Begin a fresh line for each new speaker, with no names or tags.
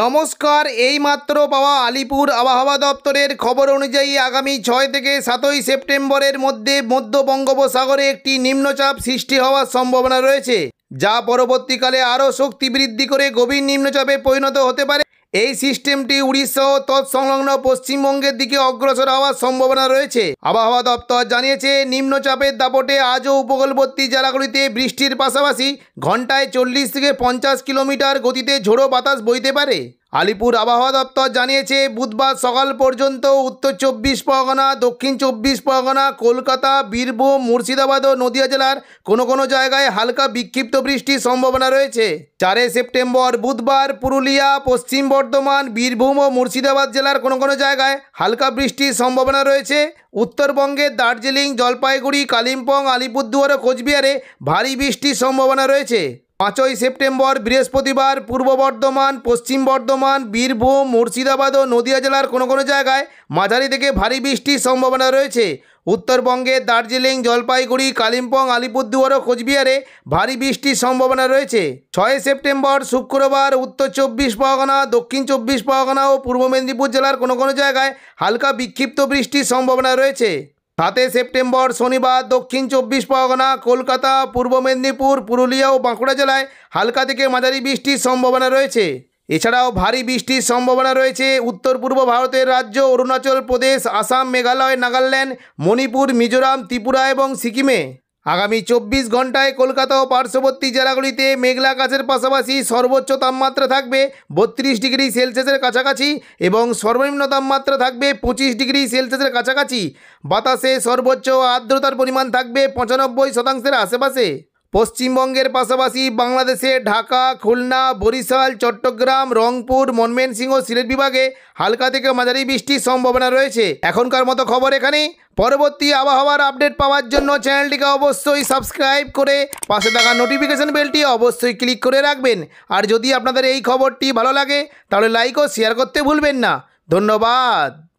নমস্কার এইমাত্র পাওয়া আলিপুর আবহাওয়া দপ্তরের খবর অনুযায়ী আগামী ছয় থেকে সাতই সেপ্টেম্বরের মধ্যে মধ্য বঙ্গোপসাগরে একটি নিম্নচাপ সৃষ্টি হওয়ার সম্ভাবনা রয়েছে যা পরবর্তীকালে আরও শক্তি বৃদ্ধি করে গভীর নিম্নচাপে পরিণত হতে পারে এই সিস্টেমটি উড়িষ্যা ও তৎসংলগ্ন পশ্চিমবঙ্গের দিকে অগ্রসর হওয়ার সম্ভাবনা রয়েছে আবহাওয়া দপ্তর জানিয়েছে নিম্নচাপের দাপটে আজও উপকূলবর্তী জেলাগুলিতে বৃষ্টির পাশাপাশি ঘন্টায় চল্লিশ থেকে পঞ্চাশ কিলোমিটার গতিতে ঝোড়ো বাতাস বইতে পারে আলিপুর আবহাওয়া দপ্তর জানিয়েছে বুধবার সকাল পর্যন্ত উত্তর চব্বিশ পরগনা দক্ষিণ চব্বিশ পরগনা কলকাতা বীরভূম মুর্শিদাবাদ ও নদিয়া জেলার কোনো কোনো জায়গায় হালকা বিক্ষিপ্ত বৃষ্টির সম্ভাবনা রয়েছে চারে সেপ্টেম্বর বুধবার পুরুলিয়া পশ্চিম বর্ধমান বীরভূম ও মুর্শিদাবাদ জেলার কোনো কোনো জায়গায় হালকা বৃষ্টির সম্ভাবনা রয়েছে উত্তরবঙ্গের দার্জিলিং জলপাইগুড়ি কালিম্পং আলিপুরদুয়ার ও কোচবিহারে ভারী বৃষ্টির সম্ভাবনা রয়েছে পাঁচই সেপ্টেম্বর বৃহস্পতিবার পূর্ব বর্ধমান পশ্চিম বর্ধমান বীরভূম মুর্শিদাবাদ ও নদিয়া জেলার কোনো কোনো জায়গায় মাঝারি থেকে ভারী বৃষ্টির সম্ভাবনা রয়েছে উত্তরবঙ্গে দার্জিলিং জলপাইগুড়ি কালিম্পং আলিপুরদুয়ার ও কোচবিহারে ভারী বৃষ্টির সম্ভাবনা রয়েছে ছয় সেপ্টেম্বর শুক্রবার উত্তর চব্বিশ পরগনা দক্ষিণ চব্বিশ পরগনা ও পূর্ব মেদিনীপুর জেলার কোনো কোনো জায়গায় হালকা বিক্ষিপ্ত বৃষ্টির সম্ভাবনা রয়েছে সাতই সেপ্টেম্বর শনিবার দক্ষিণ চব্বিশ পরগনা কলকাতা পূর্ব মেদিনীপুর পুরুলিয়া ও বাঁকুড়া জেলায় হালকা থেকে মাঝারি বৃষ্টির সম্ভাবনা রয়েছে এছাড়াও ভারী বৃষ্টির সম্ভাবনা রয়েছে উত্তর পূর্ব ভারতের রাজ্য অরুণাচল প্রদেশ আসাম মেঘালয় নাগাল্যান্ড মণিপুর মিজোরাম ত্রিপুরা এবং সিকিমে আগামী চব্বিশ ঘন্টায় কলকাতা ও পার্শ্ববর্তী জেলাগুলিতে মেঘলা কাছের পাশাপাশি সর্বোচ্চ তাপমাত্রা থাকবে বত্রিশ ডিগ্রি সেলসিয়াসের কাছাকাছি এবং সর্বনিম্ন তাপমাত্রা থাকবে পঁচিশ ডিগ্রি সেলসিয়াসের কাছাকাছি বাতাসে সর্বোচ্চ আর্দ্রতার পরিমাণ থাকবে পঁচানব্বই শতাংশের আশেপাশে পশ্চিমবঙ্গের পাশাপাশি বাংলাদেশে ঢাকা খুলনা বরিশাল চট্টগ্রাম রংপুর মনমেনসিংহ সিলেট বিভাগে হালকা থেকে মাঝারি বৃষ্টির সম্ভাবনা রয়েছে এখনকার মতো খবর এখানে পরবর্তী আবহাওয়ার আপডেট পাওয়ার জন্য চ্যানেলটিকে অবশ্যই সাবস্ক্রাইব করে পাশে থাকা নোটিফিকেশান বেলটি অবশ্যই ক্লিক করে রাখবেন আর যদি আপনাদের এই খবরটি ভালো লাগে তাহলে লাইক ও শেয়ার করতে ভুলবেন না ধন্যবাদ